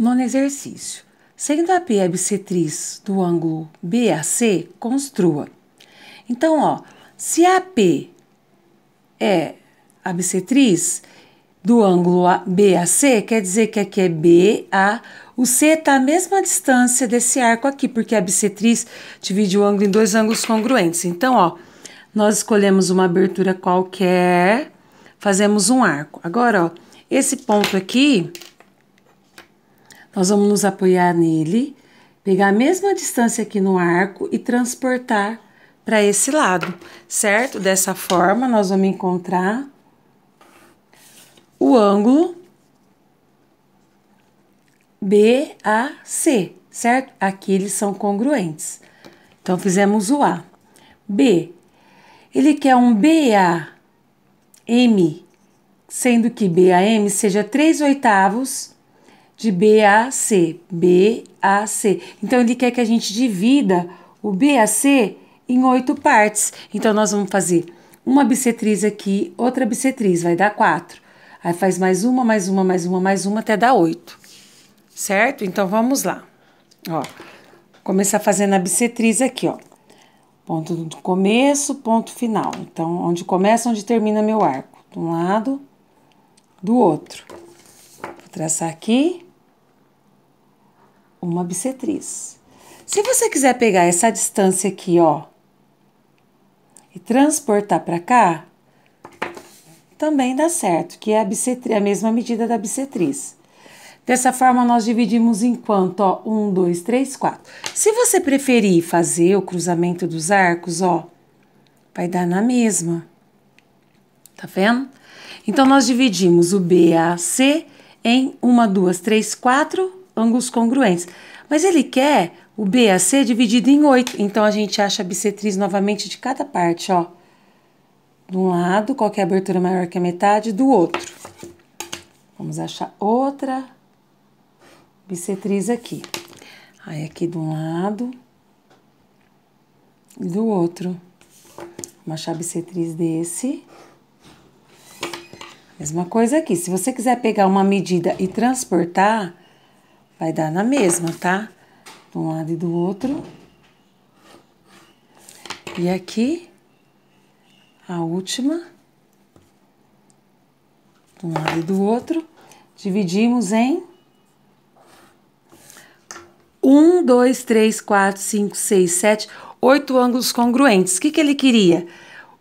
Nono exercício. Sendo a P bissetriz do ângulo BAC, construa. Então, ó, se a P é a bissetriz do ângulo BAC, quer dizer que aqui é BA, o C está a mesma distância desse arco aqui, porque a bissetriz divide o ângulo em dois ângulos congruentes. Então, ó, nós escolhemos uma abertura qualquer, fazemos um arco. Agora, ó, esse ponto aqui nós vamos nos apoiar nele, pegar a mesma distância aqui no arco e transportar para esse lado, certo? Dessa forma, nós vamos encontrar o ângulo BAC, certo? Aqui eles são congruentes. Então, fizemos o A. B. Ele quer um BAM, sendo que BAM seja 3 oitavos de BAC, BAC. Então ele quer que a gente divida o BAC em oito partes. Então nós vamos fazer uma bissetriz aqui, outra bissetriz, vai dar quatro. Aí faz mais uma, mais uma, mais uma, mais uma até dar oito. Certo? Então vamos lá. Ó, começar fazendo a bissetriz aqui, ó. Ponto do começo, ponto final. Então, onde começa, onde termina meu arco. De um lado, do outro. Vou traçar aqui uma bissetriz. Se você quiser pegar essa distância aqui, ó, e transportar para cá, também dá certo, que é a, a mesma medida da bissetriz. Dessa forma, nós dividimos em quanto? Ó, um, dois, três, quatro. Se você preferir fazer o cruzamento dos arcos, ó, vai dar na mesma. Tá vendo? Então, nós dividimos o BAC em uma, duas, três, quatro ângulos congruentes. Mas ele quer o BAC dividido em 8. Então, a gente acha a bissetriz novamente de cada parte, ó. De um lado, qualquer é abertura maior que a metade, do outro. Vamos achar outra bissetriz aqui. Aí, aqui de um lado e do outro. Vamos achar a bissetriz desse. Mesma coisa aqui. Se você quiser pegar uma medida e transportar vai dar na mesma, tá? De um lado e do outro. E aqui, a última, de um lado e do outro, dividimos em um, dois, três, quatro, cinco, seis, sete, oito ângulos congruentes. O que, que ele queria?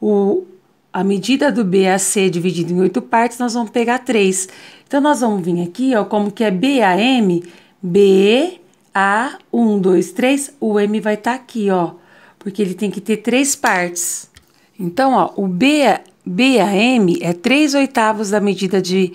O, a medida do BAC dividido em oito partes, nós vamos pegar três. Então, nós vamos vir aqui, ó, como que é BAM B, A, 1, 2, 3, o M vai estar tá aqui, ó, porque ele tem que ter três partes. Então, ó, o B, B a M é três oitavos da medida de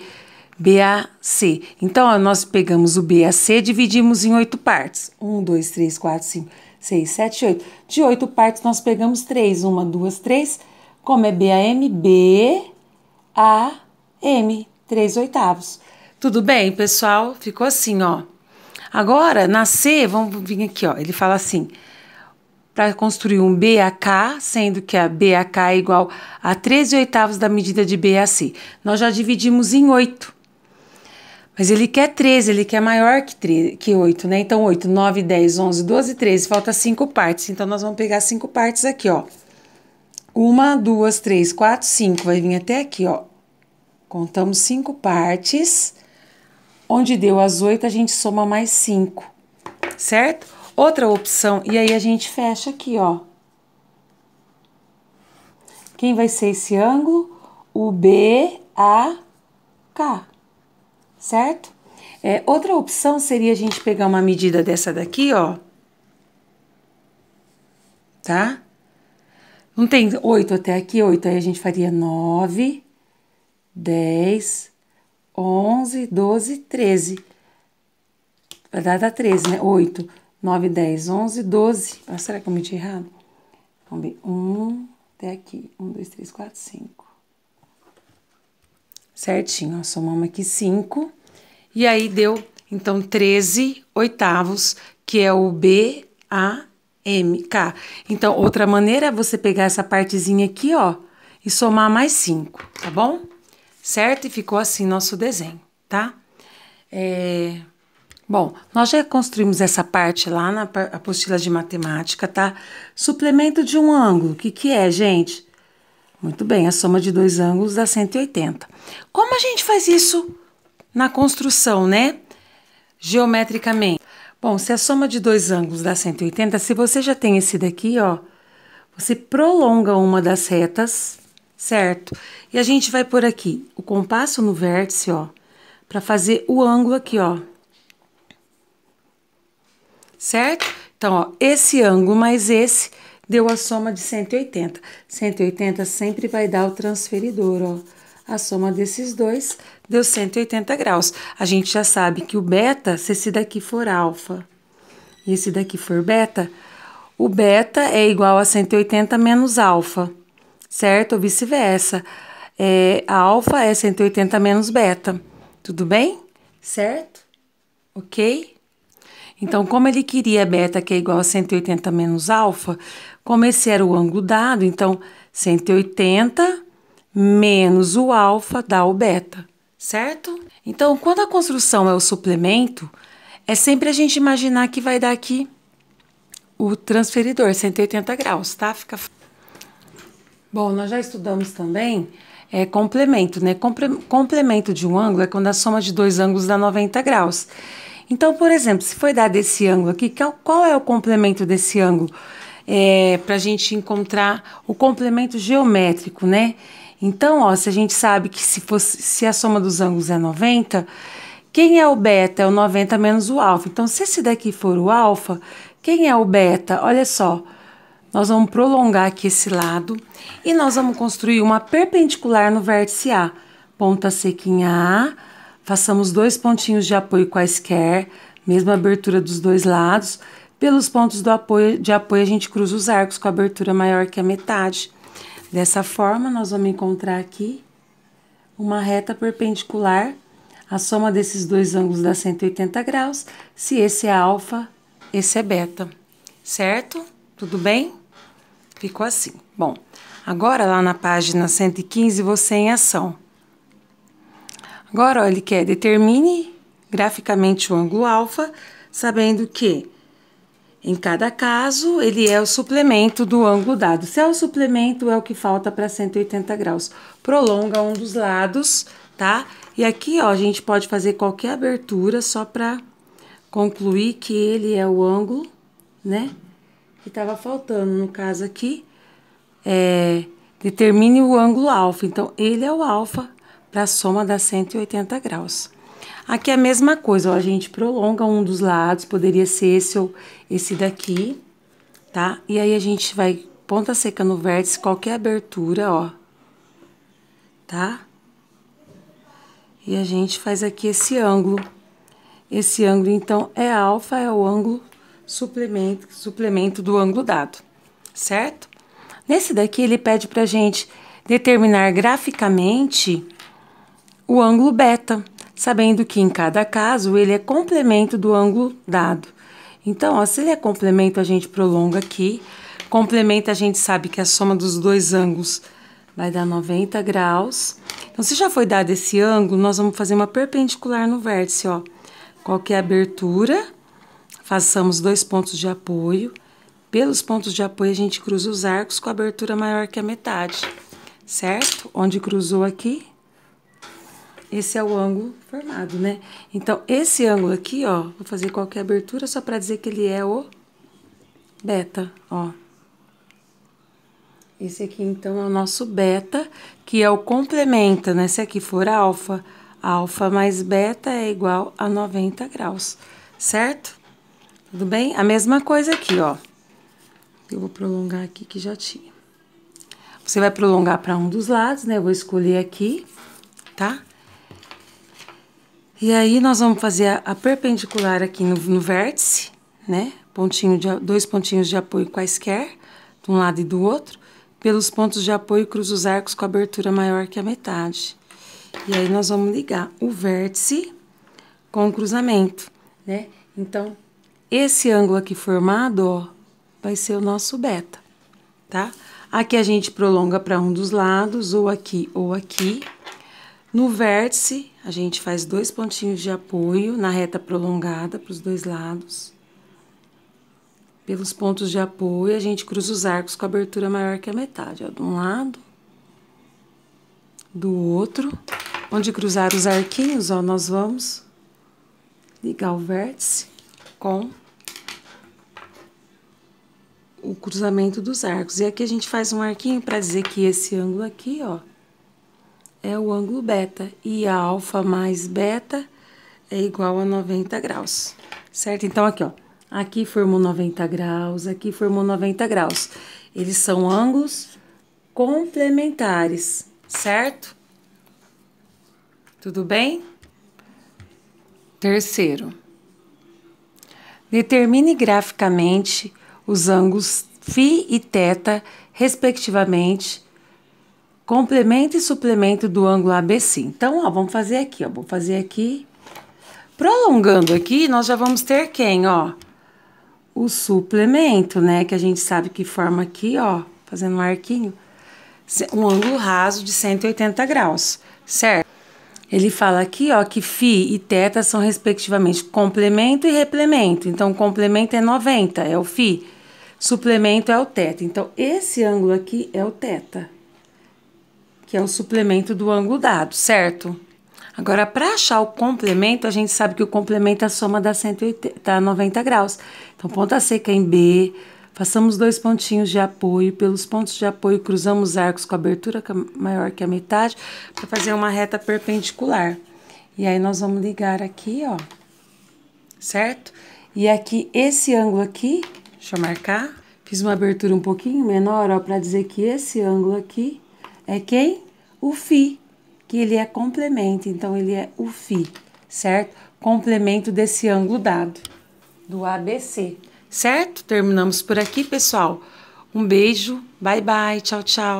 BAC. Então, ó, nós pegamos o BAC, dividimos em oito partes. 1, 2, 3, 4, 5, 6, 7, 8. De oito partes, nós pegamos três. Uma, duas, três. Como é BAM? B, A, M. três oitavos. Tudo bem, pessoal? Ficou assim, ó. Agora, nascer, vamos vir aqui, ó. Ele fala assim: para construir um BAK, sendo que a BAK é igual a 13 oitavos da medida de BAC. Nós já dividimos em 8. Mas ele quer 13, ele quer maior que, 3, que 8, né? Então, 8, 9, 10, 11, 12, 13. Falta 5 partes. Então, nós vamos pegar 5 partes aqui, ó. Uma, duas, três, quatro, cinco. Vai vir até aqui, ó. Contamos cinco partes. Onde deu as oito, a gente soma mais cinco, certo? Outra opção, e aí a gente fecha aqui, ó. Quem vai ser esse ângulo? O B, A, K, certo? É, outra opção seria a gente pegar uma medida dessa daqui, ó. Tá? Não tem oito até aqui, oito Aí a gente faria nove, dez. 11, 12, 13. Vai dar 13, né? 8, 9, 10, 11, 12. Ah, será que eu meti errado? Vamos ver. 1 até aqui. 1, 2, 3, 4, 5. Certinho, ó. Somamos aqui 5. E aí deu, então, 13 oitavos, que é o B, A, M, K. Então, outra maneira é você pegar essa partezinha aqui, ó, e somar mais 5, tá bom? tá bom? certo? E ficou assim nosso desenho, tá? É... Bom, nós já construímos essa parte lá na apostila de matemática, tá? Suplemento de um ângulo, o que que é, gente? Muito bem, a soma de dois ângulos dá 180. Como a gente faz isso na construção, né? Geometricamente. Bom, se a soma de dois ângulos dá 180, se você já tem esse daqui, ó, você prolonga uma das retas certo? E a gente vai pôr aqui o compasso no vértice, ó, para fazer o ângulo aqui, ó. Certo? Então, ó, esse ângulo mais esse deu a soma de 180. 180 sempre vai dar o transferidor, ó. A soma desses dois deu 180 graus. A gente já sabe que o beta, se esse daqui for alfa e esse daqui for beta, o beta é igual a 180 menos alfa certo? Ou vice-versa. É, a alfa é 180 menos beta. Tudo bem? Certo? Ok? Então, como ele queria beta que é igual a 180 menos alfa, como esse era o ângulo dado, então 180 menos o alfa dá o beta, certo? Então, quando a construção é o suplemento, é sempre a gente imaginar que vai dar aqui o transferidor, 180 graus, tá? Fica Bom, nós já estudamos também é, complemento, né? Complemento de um ângulo é quando a soma de dois ângulos dá 90 graus. Então, por exemplo, se foi dado esse ângulo aqui, qual é o complemento desse ângulo? É, Para a gente encontrar o complemento geométrico, né? Então, ó, se a gente sabe que se, fosse, se a soma dos ângulos é 90, quem é o beta? É o 90 menos o alfa. Então, se esse daqui for o alfa, quem é o beta? Olha só, nós vamos prolongar aqui esse lado e nós vamos construir uma perpendicular no vértice A. Ponta sequinha A, façamos dois pontinhos de apoio quaisquer, mesma abertura dos dois lados. Pelos pontos do apoio, de apoio, a gente cruza os arcos com a abertura maior que a metade. Dessa forma, nós vamos encontrar aqui uma reta perpendicular, a soma desses dois ângulos dá 180 graus, se esse é alfa, esse é beta, certo? Tudo bem? Ficou assim. Bom, agora lá na página 115, você em ação. Agora, olha, ele quer determine graficamente o ângulo alfa, sabendo que em cada caso ele é o suplemento do ângulo dado. Se é o suplemento, é o que falta para 180 graus. Prolonga um dos lados, tá? E aqui, ó, a gente pode fazer qualquer abertura só para concluir que ele é o ângulo, né? que estava faltando, no caso aqui, é, determine o ângulo alfa. Então, ele é o alfa para a soma das 180 graus. Aqui é a mesma coisa, ó, a gente prolonga um dos lados, poderia ser esse ou esse daqui, tá? E aí a gente vai ponta seca no vértice, qualquer é abertura, ó, tá? E a gente faz aqui esse ângulo. Esse ângulo, então, é alfa, é o ângulo suplemento, suplemento do ângulo dado, certo? Nesse daqui, ele pede para a gente determinar graficamente o ângulo beta, sabendo que em cada caso ele é complemento do ângulo dado. Então, ó, se ele é complemento, a gente prolonga aqui. Complemento, a gente sabe que a soma dos dois ângulos vai dar 90 graus. Então, se já foi dado esse ângulo, nós vamos fazer uma perpendicular no vértice, ó. Qual que é a abertura? Façamos dois pontos de apoio. Pelos pontos de apoio, a gente cruza os arcos com a abertura maior que a metade, certo? Onde cruzou aqui, esse é o ângulo formado, né? Então, esse ângulo aqui, ó, vou fazer qualquer abertura só para dizer que ele é o beta, ó. Esse aqui, então, é o nosso beta, que é o complemento, né? Se aqui for alfa, alfa mais beta é igual a 90 graus, certo? Tudo bem? A mesma coisa aqui, ó. Eu vou prolongar aqui que já tinha. Você vai prolongar para um dos lados, né? Eu vou escolher aqui, tá? E aí, nós vamos fazer a, a perpendicular aqui no, no, vértice, né? Pontinho de, dois pontinhos de apoio quaisquer, de um lado e do outro. Pelos pontos de apoio, cruza os arcos com abertura maior que a metade. E aí, nós vamos ligar o vértice com o cruzamento, né? Então, esse ângulo aqui formado, ó, vai ser o nosso beta, tá? Aqui a gente prolonga para um dos lados, ou aqui ou aqui. No vértice, a gente faz dois pontinhos de apoio na reta prolongada para os dois lados. Pelos pontos de apoio, a gente cruza os arcos com abertura maior que a metade, ó, de um lado, do outro. Onde cruzar os arquinhos, ó, nós vamos ligar o vértice com o cruzamento dos arcos. E aqui a gente faz um arquinho para dizer que esse ângulo aqui, ó, é o ângulo beta. E a alfa mais beta é igual a 90 graus, certo? Então, aqui, ó, aqui formou 90 graus, aqui formou 90 graus. Eles são ângulos complementares, certo? Tudo bem? Terceiro, determine graficamente os ângulos φ e θ, respectivamente, complemento e suplemento do ângulo ABC. Então, ó, vamos fazer aqui, ó, vou fazer aqui. Prolongando aqui, nós já vamos ter quem, ó? O suplemento, né, que a gente sabe que forma aqui, ó, fazendo um arquinho, um ângulo raso de 180 graus, certo? Ele fala aqui, ó, que φ e θ são respectivamente complemento e replemento. Então, complemento é 90, é o φ suplemento é o teta. Então, esse ângulo aqui é o teta, que é o suplemento do ângulo dado, certo? Agora, para achar o complemento, a gente sabe que o complemento é a soma da, 180, da 90 graus. Então, ponta seca em B, façamos dois pontinhos de apoio. Pelos pontos de apoio, cruzamos arcos com abertura é maior que a metade para fazer uma reta perpendicular. E aí, nós vamos ligar aqui, ó, certo? E aqui, esse ângulo aqui Deixa eu marcar. Fiz uma abertura um pouquinho menor, ó, para dizer que esse ângulo aqui é quem? O fi? que ele é complemento, então ele é o fi, certo? Complemento desse ângulo dado, do ABC, certo? Terminamos por aqui, pessoal. Um beijo, bye bye, tchau, tchau.